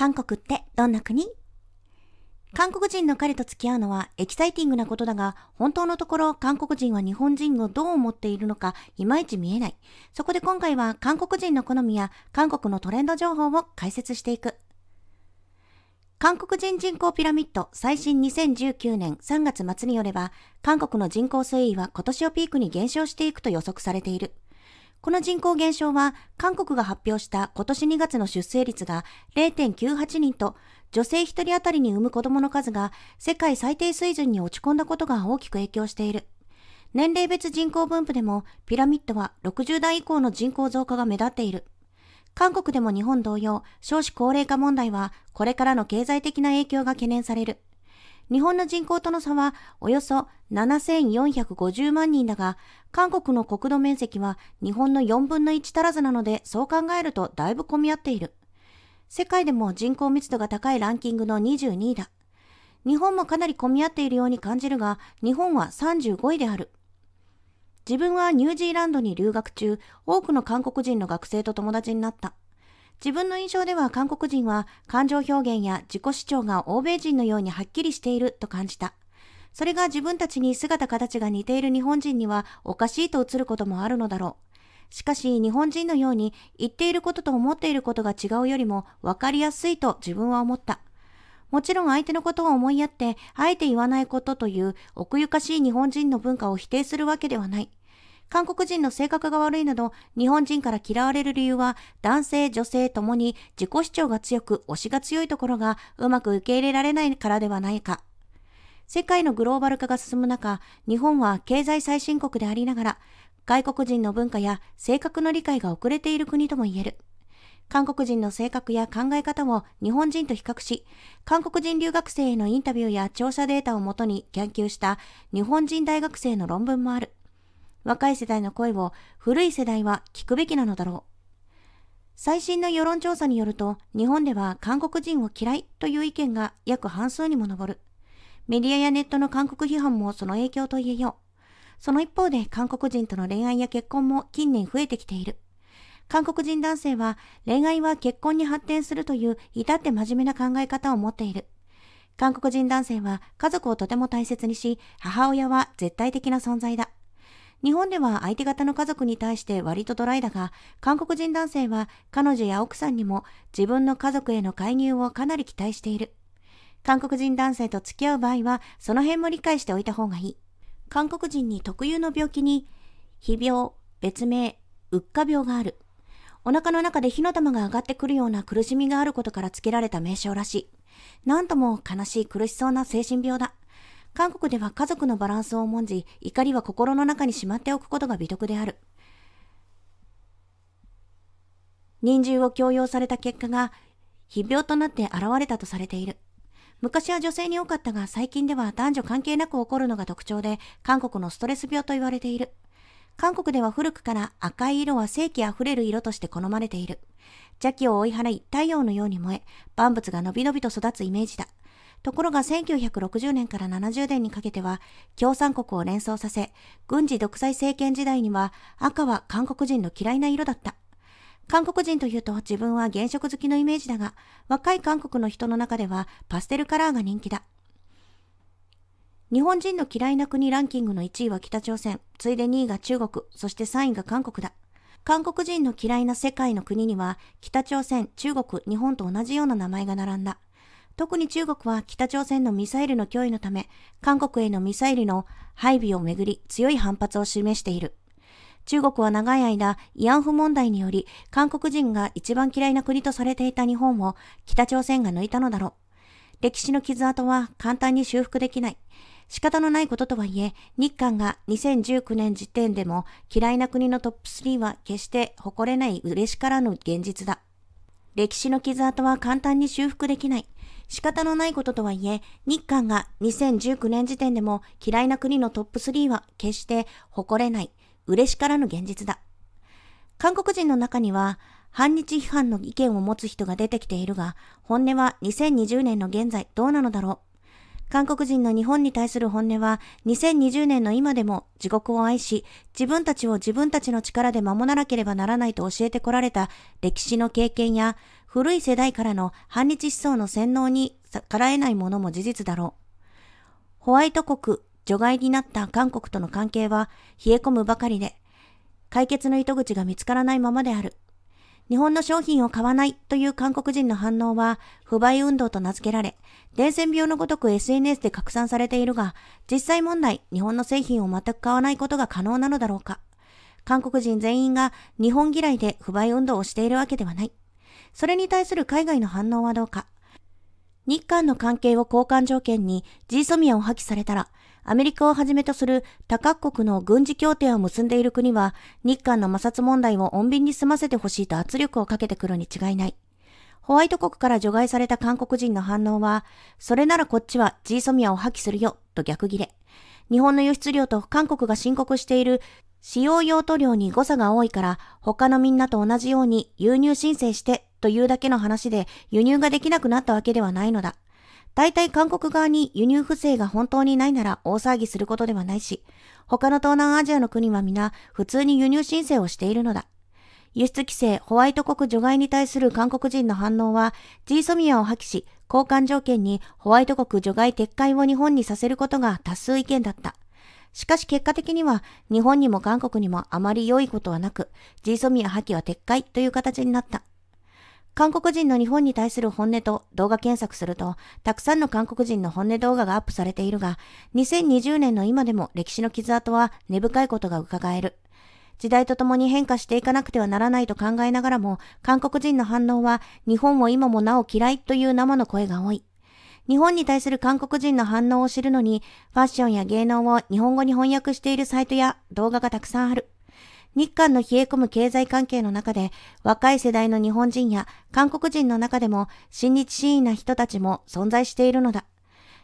韓国ってどんな国韓国人の彼と付き合うのはエキサイティングなことだが、本当のところ韓国人は日本人をどう思っているのかいまいち見えない。そこで今回は韓国人の好みや韓国のトレンド情報を解説していく。韓国人人口ピラミッド最新2019年3月末によれば、韓国の人口推移は今年をピークに減少していくと予測されている。この人口減少は、韓国が発表した今年2月の出生率が0.98人と、女性1人当たりに産む子供の数が世界最低水準に落ち込んだことが大きく影響している。年齢別人口分布でも、ピラミッドは60代以降の人口増加が目立っている。韓国でも日本同様、少子高齢化問題は、これからの経済的な影響が懸念される。日本の人口との差はおよそ7450万人だが、韓国の国土面積は日本の4分の1足らずなので、そう考えるとだいぶ混み合っている。世界でも人口密度が高いランキングの22位だ。日本もかなり混み合っているように感じるが、日本は35位である。自分はニュージーランドに留学中、多くの韓国人の学生と友達になった。自分の印象では韓国人は感情表現や自己主張が欧米人のようにはっきりしていると感じた。それが自分たちに姿形が似ている日本人にはおかしいと映ることもあるのだろう。しかし日本人のように言っていることと思っていることが違うよりも分かりやすいと自分は思った。もちろん相手のことを思いやって、あえて言わないことという奥ゆかしい日本人の文化を否定するわけではない。韓国人の性格が悪いなど、日本人から嫌われる理由は、男性、女性ともに自己主張が強く、推しが強いところがうまく受け入れられないからではないか。世界のグローバル化が進む中、日本は経済最新国でありながら、外国人の文化や性格の理解が遅れている国とも言える。韓国人の性格や考え方を日本人と比較し、韓国人留学生へのインタビューや調査データをもとに研究した日本人大学生の論文もある。若い世代の声を古い世代は聞くべきなのだろう。最新の世論調査によると、日本では韓国人を嫌いという意見が約半数にも上る。メディアやネットの韓国批判もその影響と言えよう。その一方で韓国人との恋愛や結婚も近年増えてきている。韓国人男性は恋愛は結婚に発展するという至って真面目な考え方を持っている。韓国人男性は家族をとても大切にし、母親は絶対的な存在だ。日本では相手方の家族に対して割とドライだが、韓国人男性は彼女や奥さんにも自分の家族への介入をかなり期待している。韓国人男性と付き合う場合は、その辺も理解しておいた方がいい。韓国人に特有の病気に、非病、別名、うっか病がある。お腹の中で火の玉が上がってくるような苦しみがあることから付けられた名称らしい。なんとも悲しい苦しそうな精神病だ。韓国では家族のバランスを重んじ、怒りは心の中にしまっておくことが美徳である。人参を強要された結果が、非病となって現れたとされている。昔は女性に多かったが、最近では男女関係なく起こるのが特徴で、韓国のストレス病と言われている。韓国では古くから赤い色は正気あふれる色として好まれている。邪気を追い払い、太陽のように燃え、万物がのびのびと育つイメージだ。ところが1960年から70年にかけては共産国を連想させ、軍事独裁政権時代には赤は韓国人の嫌いな色だった。韓国人というと自分は原色好きのイメージだが、若い韓国の人の中ではパステルカラーが人気だ。日本人の嫌いな国ランキングの1位は北朝鮮、ついで2位が中国、そして3位が韓国だ。韓国人の嫌いな世界の国には、北朝鮮、中国、日本と同じような名前が並んだ。特に中国は北朝鮮のミサイルの脅威のため、韓国へのミサイルの配備をめぐり強い反発を示している。中国は長い間、慰安婦問題により、韓国人が一番嫌いな国とされていた日本を北朝鮮が抜いたのだろう。歴史の傷跡は簡単に修復できない。仕方のないこととはいえ、日韓が2019年時点でも嫌いな国のトップ3は決して誇れない嬉しからぬ現実だ。歴史の傷跡は簡単に修復できない。仕方のないこととはいえ、日韓が2019年時点でも嫌いな国のトップ3は決して誇れない、嬉しからぬ現実だ。韓国人の中には、反日批判の意見を持つ人が出てきているが、本音は2020年の現在どうなのだろう。韓国人の日本に対する本音は、2020年の今でも地獄を愛し、自分たちを自分たちの力で守らなければならないと教えてこられた歴史の経験や、古い世代からの反日思想の洗脳に逆らえないものも事実だろう。ホワイト国、除外になった韓国との関係は冷え込むばかりで、解決の糸口が見つからないままである。日本の商品を買わないという韓国人の反応は不買運動と名付けられ、伝染病のごとく SNS で拡散されているが、実際問題、日本の製品を全く買わないことが可能なのだろうか。韓国人全員が日本嫌いで不買運動をしているわけではない。それに対する海外の反応はどうか。日韓の関係を交換条件に g ーソミアを破棄されたら、アメリカをはじめとする他各国の軍事協定を結んでいる国は、日韓の摩擦問題を穏便に済ませてほしいと圧力をかけてくるに違いない。ホワイト国から除外された韓国人の反応は、それならこっちは g ーソミアを破棄するよ、と逆切れ。日本の輸出量と韓国が申告している使用用途量に誤差が多いから、他のみんなと同じように輸入申請してというだけの話で輸入ができなくなったわけではないのだ。大体韓国側に輸入不正が本当にないなら大騒ぎすることではないし、他の東南アジアの国は皆普通に輸入申請をしているのだ。輸出規制、ホワイト国除外に対する韓国人の反応は、ジーソミアを破棄し、交換条件にホワイト国除外撤回を日本にさせることが多数意見だった。しかし結果的には、日本にも韓国にもあまり良いことはなく、ジーソミア破棄は撤回という形になった。韓国人の日本に対する本音と動画検索すると、たくさんの韓国人の本音動画がアップされているが、2020年の今でも歴史の傷跡は根深いことが伺える。時代とともに変化していかなくてはならないと考えながらも、韓国人の反応は日本を今もなお嫌いという生の声が多い。日本に対する韓国人の反応を知るのに、ファッションや芸能を日本語に翻訳しているサイトや動画がたくさんある。日韓の冷え込む経済関係の中で、若い世代の日本人や韓国人の中でも、親日シーンな人たちも存在しているのだ。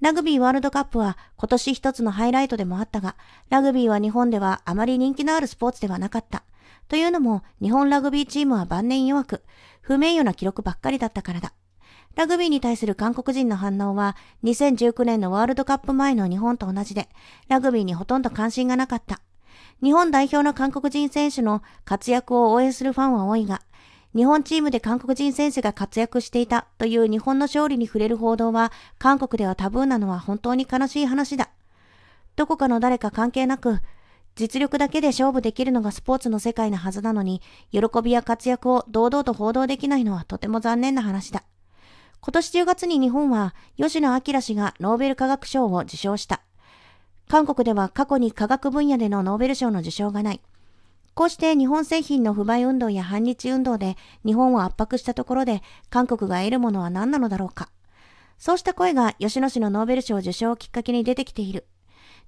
ラグビーワールドカップは今年一つのハイライトでもあったが、ラグビーは日本ではあまり人気のあるスポーツではなかった。というのも、日本ラグビーチームは晩年弱く、不名誉な記録ばっかりだったからだ。ラグビーに対する韓国人の反応は、2019年のワールドカップ前の日本と同じで、ラグビーにほとんど関心がなかった。日本代表の韓国人選手の活躍を応援するファンは多いが、日本チームで韓国人選手が活躍していたという日本の勝利に触れる報道は、韓国ではタブーなのは本当に悲しい話だ。どこかの誰か関係なく、実力だけで勝負できるのがスポーツの世界なはずなのに、喜びや活躍を堂々と報道できないのはとても残念な話だ。今年10月に日本は吉野明氏がノーベル化学賞を受賞した。韓国では過去に科学分野でのノーベル賞の受賞がない。こうして日本製品の不買運動や反日運動で日本を圧迫したところで韓国が得るものは何なのだろうか。そうした声が吉野市のノーベル賞受賞をきっかけに出てきている。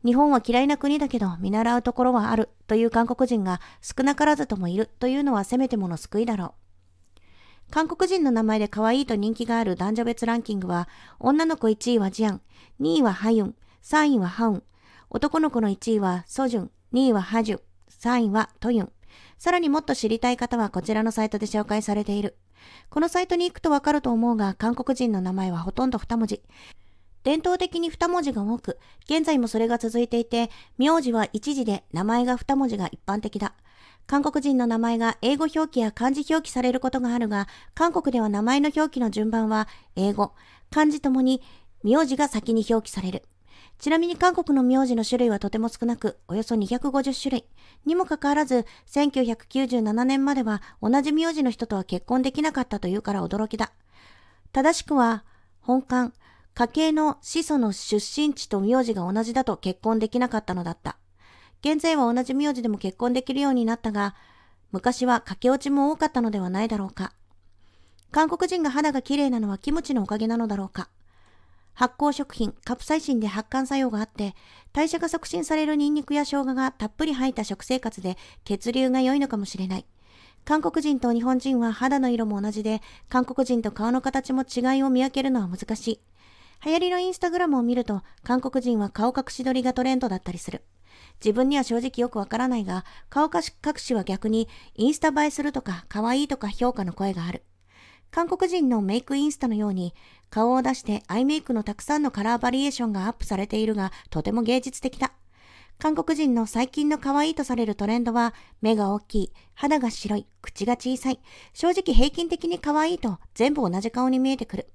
日本は嫌いな国だけど見習うところはあるという韓国人が少なからずともいるというのはせめてもの救いだろう。韓国人の名前で可愛いと人気がある男女別ランキングは、女の子1位はジアン、2位はハユン、3位はハウン、男の子の1位はソジュン、2位はハジュ、3位はトユン。さらにもっと知りたい方はこちらのサイトで紹介されている。このサイトに行くとわかると思うが、韓国人の名前はほとんど2文字。伝統的に2文字が多く、現在もそれが続いていて、名字は1字で名前が2文字が一般的だ。韓国人の名前が英語表記や漢字表記されることがあるが、韓国では名前の表記の順番は英語、漢字ともに名字が先に表記される。ちなみに韓国の名字の種類はとても少なく、およそ250種類。にもかかわらず、1997年までは同じ名字の人とは結婚できなかったというから驚きだ。正しくは、本館、家系の始祖の出身地と名字が同じだと結婚できなかったのだった。現在は同じ名字でも結婚できるようになったが、昔は駆け落ちも多かったのではないだろうか。韓国人が肌が綺麗なのはキムチのおかげなのだろうか。発酵食品、カプサイシンで発汗作用があって、代謝が促進されるニンニクや生姜がたっぷり入った食生活で血流が良いのかもしれない。韓国人と日本人は肌の色も同じで、韓国人と顔の形も違いを見分けるのは難しい。流行りのインスタグラムを見ると、韓国人は顔隠し撮りがトレンドだったりする。自分には正直よくわからないが、顔隠しは逆に、インスタ映えするとか、可愛いとか評価の声がある。韓国人のメイクインスタのように、顔を出してアイメイクのたくさんのカラーバリエーションがアップされているが、とても芸術的だ。韓国人の最近の可愛いとされるトレンドは、目が大きい、肌が白い、口が小さい、正直平均的に可愛いと全部同じ顔に見えてくる。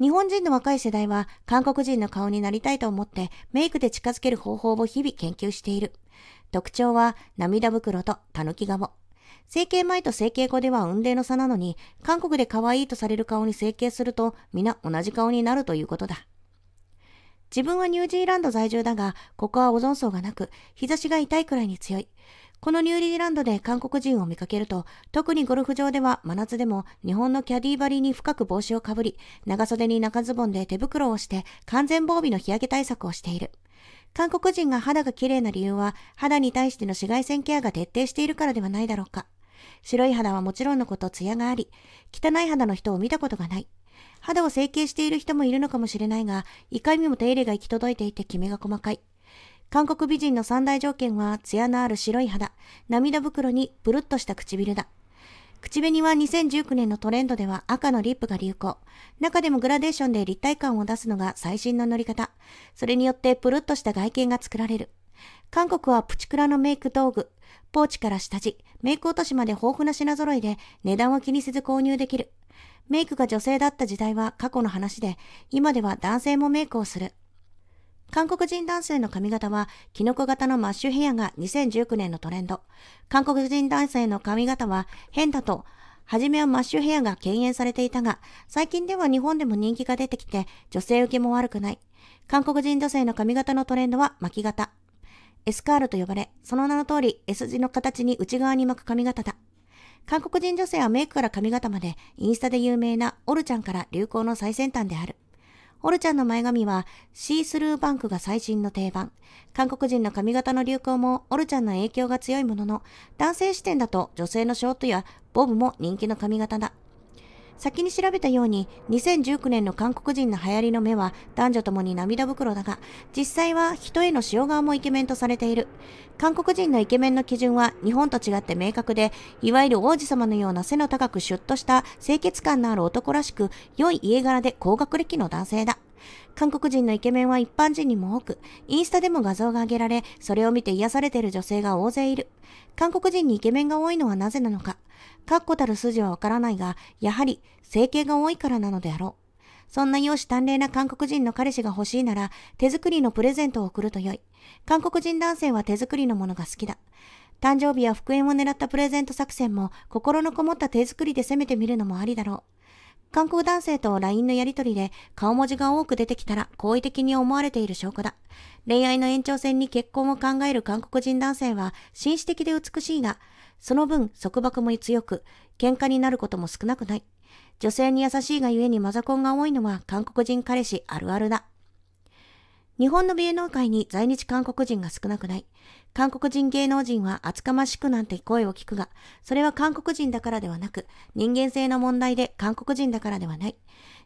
日本人の若い世代は韓国人の顔になりたいと思ってメイクで近づける方法を日々研究している。特徴は涙袋と狸顔。整形前と整形後では運命の差なのに、韓国で可愛いとされる顔に整形すると、皆同じ顔になるということだ。自分はニュージーランド在住だが、ここはオゾン層がなく、日差しが痛いくらいに強い。このニュージーランドで韓国人を見かけると、特にゴルフ場では真夏でも日本のキャディバリに深く帽子をかぶり、長袖に中ズボンで手袋をして完全防備の日焼け対策をしている。韓国人が肌が綺麗な理由は、肌に対しての紫外線ケアが徹底しているからではないだろうか。白い肌はもちろんのこと、ツヤがあり、汚い肌の人を見たことがない。肌を整形している人もいるのかもしれないが、いかにも手入れが行き届いていてきめが細かい。韓国美人の三大条件は、ツヤのある白い肌、涙袋にぷるっとした唇だ。口紅は2019年のトレンドでは赤のリップが流行。中でもグラデーションで立体感を出すのが最新の塗り方。それによってぷるっとした外見が作られる。韓国はプチクラのメイク道具、ポーチから下地、メイク落としまで豊富な品揃いで値段は気にせず購入できる。メイクが女性だった時代は過去の話で、今では男性もメイクをする。韓国人男性の髪型は、キノコ型のマッシュヘアが2019年のトレンド。韓国人男性の髪型は、変だと、初めはマッシュヘアが敬遠されていたが、最近では日本でも人気が出てきて、女性受けも悪くない。韓国人女性の髪型のトレンドは巻き型。S カールと呼ばれ、その名の通り S 字の形に内側に巻く髪型だ。韓国人女性はメイクから髪型まで、インスタで有名なオルちゃんから流行の最先端である。オルちゃんの前髪は、シースルーバンクが最新の定番。韓国人の髪型の流行もオルちゃんの影響が強いものの、男性視点だと女性のショートやボブも人気の髪型だ。先に調べたように2019年の韓国人の流行りの目は男女ともに涙袋だが実際は人への塩顔もイケメンとされている韓国人のイケメンの基準は日本と違って明確でいわゆる王子様のような背の高くシュッとした清潔感のある男らしく良い家柄で高学歴の男性だ韓国人のイケメンは一般人にも多く、インスタでも画像が上げられ、それを見て癒されている女性が大勢いる。韓国人にイケメンが多いのはなぜなのか。確固たる筋はわからないが、やはり、整形が多いからなのであろう。そんな容姿端麗な韓国人の彼氏が欲しいなら、手作りのプレゼントを送るとよい。韓国人男性は手作りのものが好きだ。誕生日や復縁を狙ったプレゼント作戦も、心のこもった手作りで攻めてみるのもありだろう。観光男性と LINE のやりとりで顔文字が多く出てきたら好意的に思われている証拠だ。恋愛の延長線に結婚を考える韓国人男性は紳士的で美しいが、その分束縛も強く、喧嘩になることも少なくない。女性に優しいがゆえにマザコンが多いのは韓国人彼氏あるあるだ。日本の芸能界に在日韓国人が少なくない。韓国人芸能人は厚かましくなんて声を聞くが、それは韓国人だからではなく、人間性の問題で韓国人だからではない。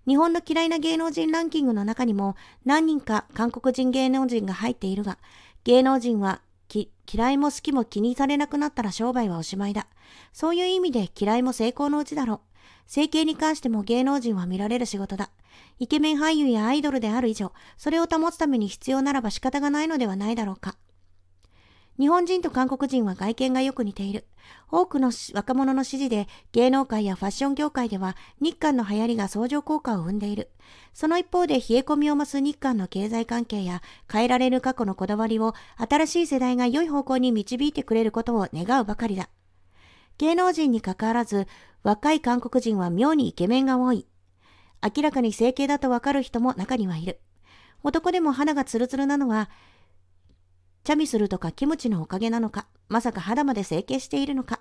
日本の嫌いな芸能人ランキングの中にも何人か韓国人芸能人が入っているが、芸能人は嫌いも好きも気にされなくなったら商売はおしまいだ。そういう意味で嫌いも成功のうちだろう。整形に関しても芸能人は見られる仕事だ。イケメン俳優やアイドルである以上、それを保つために必要ならば仕方がないのではないだろうか。日本人と韓国人は外見がよく似ている。多くの若者の支持で芸能界やファッション業界では日韓の流行りが相乗効果を生んでいる。その一方で冷え込みを増す日韓の経済関係や変えられる過去のこだわりを新しい世代が良い方向に導いてくれることを願うばかりだ。芸能人にかかわらず若い韓国人は妙にイケメンが多い。明らかに整形だとわかる人も中にはいる。男でも肌がツルツルなのはチャミするとかキムチのおかげなのか、まさか肌まで整形しているのか。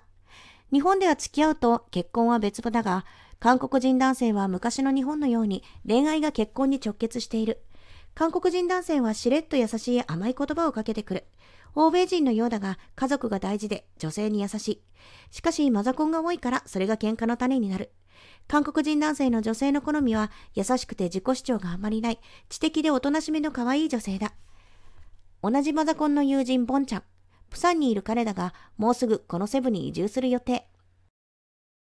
日本では付き合うと結婚は別だが、韓国人男性は昔の日本のように恋愛が結婚に直結している。韓国人男性はしれっと優しい甘い言葉をかけてくる。欧米人のようだが家族が大事で女性に優しい。しかしマザコンが多いからそれが喧嘩の種になる。韓国人男性の女性の好みは優しくて自己主張があまりない知的でおとなしめの可愛い女性だ。同じマザコンの友人ボンちゃん。プサンにいる彼だが、もうすぐこのセブに移住する予定。